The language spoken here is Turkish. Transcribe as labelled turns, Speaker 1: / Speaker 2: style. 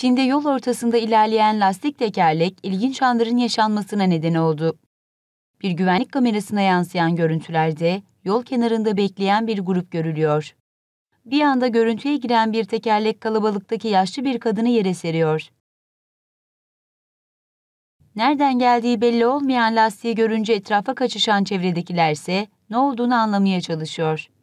Speaker 1: Çin'de yol ortasında ilerleyen lastik tekerlek ilginç anların yaşanmasına neden oldu. Bir güvenlik kamerasına yansıyan görüntülerde yol kenarında bekleyen bir grup görülüyor. Bir anda görüntüye giren bir tekerlek kalabalıktaki yaşlı bir kadını yere seriyor. Nereden geldiği belli olmayan lastiği görünce etrafa kaçışan çevredekilerse ne olduğunu anlamaya çalışıyor.